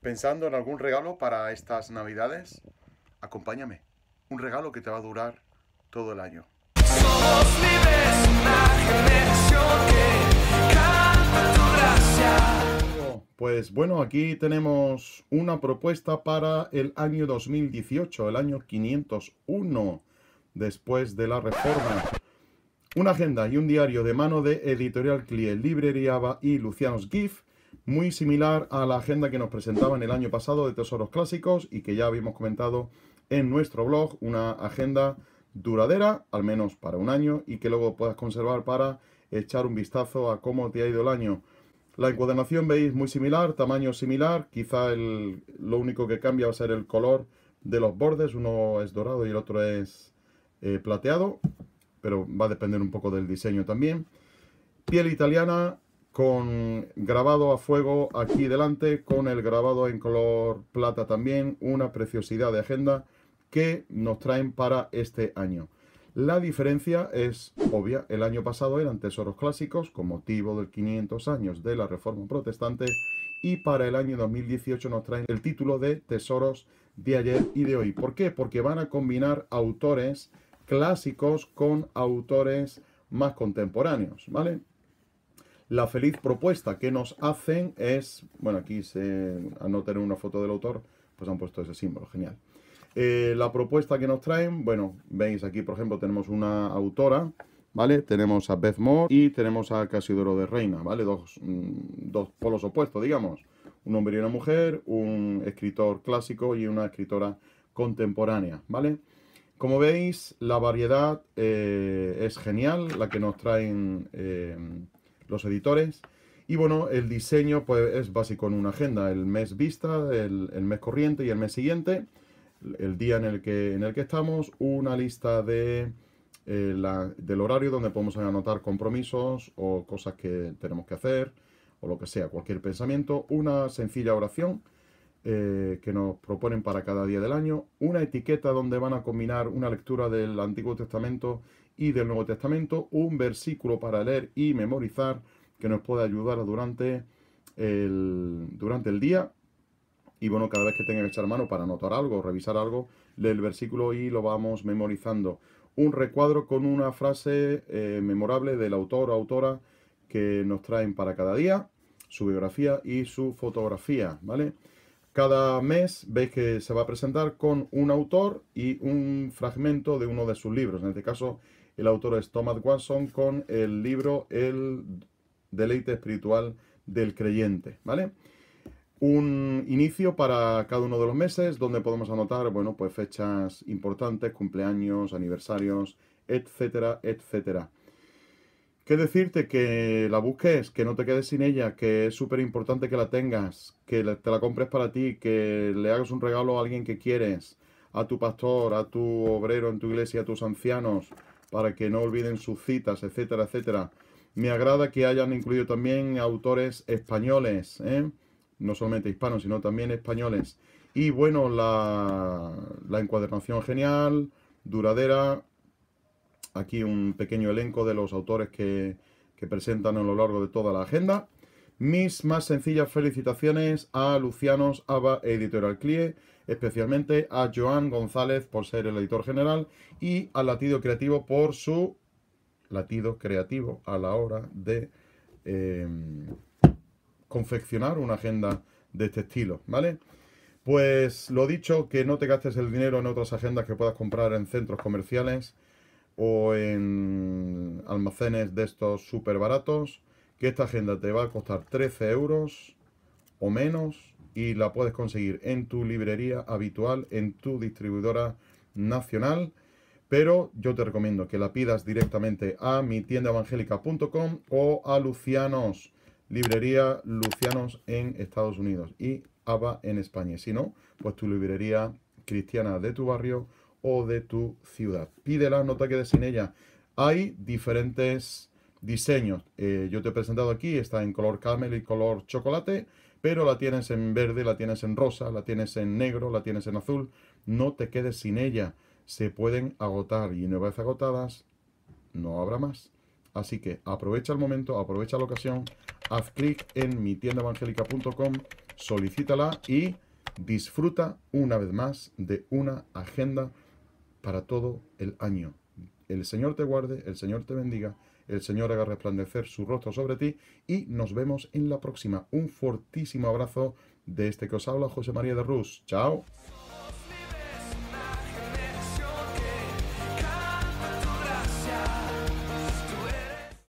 pensando en algún regalo para estas navidades, acompáñame. Un regalo que te va a durar todo el año. Pues bueno, aquí tenemos una propuesta para el año 2018, el año 501, después de la reforma. Una agenda y un diario de mano de Editorial Clie, Librería y Lucianos GIF muy similar a la agenda que nos en el año pasado de tesoros clásicos y que ya habíamos comentado en nuestro blog, una agenda duradera, al menos para un año, y que luego puedas conservar para echar un vistazo a cómo te ha ido el año. La encuadernación veis muy similar, tamaño similar, quizá lo único que cambia va a ser el color de los bordes, uno es dorado y el otro es eh, plateado, pero va a depender un poco del diseño también. Piel italiana, con grabado a fuego aquí delante, con el grabado en color plata también, una preciosidad de agenda que nos traen para este año. La diferencia es obvia, el año pasado eran tesoros clásicos con motivo del 500 años de la Reforma Protestante y para el año 2018 nos traen el título de Tesoros de ayer y de hoy. ¿Por qué? Porque van a combinar autores clásicos con autores más contemporáneos, ¿vale? La feliz propuesta que nos hacen es, bueno, aquí al no tener una foto del autor, pues han puesto ese símbolo, genial. Eh, la propuesta que nos traen, bueno, veis aquí, por ejemplo, tenemos una autora, ¿vale? Tenemos a Beth Moore y tenemos a Casiodoro de Reina, ¿vale? Dos, mm, polos opuestos, digamos. Un hombre y una mujer, un escritor clásico y una escritora contemporánea, ¿vale? Como veis, la variedad eh, es genial, la que nos traen eh, los editores. Y bueno, el diseño pues es básico en una agenda, el mes vista, el, mes corriente y el mes siguiente, el día en el que, en el que estamos, una lista de, eh, del horario donde podemos anotar compromisos o cosas que tenemos que hacer o lo que sea, cualquier pensamiento, una sencilla oración eh, que nos proponen para cada día del año, una etiqueta donde van a combinar una lectura del Antiguo Testamento y del Nuevo Testamento, un versículo para leer y memorizar que nos puede ayudar durante el, durante el día. Y bueno, cada vez que tengan que echar mano para anotar algo, revisar algo, lee el versículo y lo vamos memorizando. Un recuadro con una frase eh, memorable del autor o autora que nos traen para cada día, su biografía y su fotografía, ¿vale? Cada mes veis que se va a presentar con un autor y un fragmento de uno de sus libros. En este caso, el autor es Thomas Watson con el libro El deleite espiritual del creyente, ¿vale? Un inicio para cada uno de los meses donde podemos anotar, bueno, pues fechas importantes, cumpleaños, aniversarios, etcétera, etcétera. ¿Qué decirte? Que la busques, que no te quedes sin ella, que es súper importante que la tengas, que te la compres para ti, que le hagas un regalo a alguien que quieres, a tu pastor, a tu obrero en tu iglesia, a tus ancianos, para que no olviden sus citas, etcétera, etcétera. Me agrada que hayan incluido también autores españoles, ¿eh? no solamente hispanos, sino también españoles. Y bueno, la, la encuadernación genial, duradera, aquí un pequeño elenco de los autores que, presentan a lo largo de toda la agenda. Mis más sencillas felicitaciones a Lucianos Ava Editorial CLIE, especialmente a Joan González por ser el editor general y a Latido Creativo por su latido creativo a la hora de em, confeccionar una agenda de este estilo, ¿vale? Pues lo dicho, que no te gastes el dinero en otras agendas que puedas comprar en centros comerciales o en almacenes de estos súper baratos, que esta agenda te va a costar 13 euros o menos y la puedes conseguir en tu librería habitual, en tu distribuidora nacional. Pero yo te recomiendo que la pidas directamente a mi tienda evangélica.com o a Lucianos, librería Lucianos en Estados Unidos y ABA en España. Si no, pues tu librería cristiana de tu barrio o de tu ciudad. Pídela, no te quedes sin ella. Hay diferentes diseños. Eh, yo te he presentado aquí, está en color camel y color chocolate, pero la tienes en verde, la tienes en rosa, la tienes en negro, la tienes en azul. No te quedes sin ella. Se pueden agotar y una vez agotadas, no habrá más. Así que aprovecha el momento, aprovecha la ocasión, haz clic en mi tienda solicítala y disfruta una vez más de una agenda para todo el año. El Señor te guarde, el Señor te bendiga, el Señor haga resplandecer su rostro sobre ti y nos vemos en la próxima. Un fortísimo abrazo de este que os habla José María de Rus. Chao.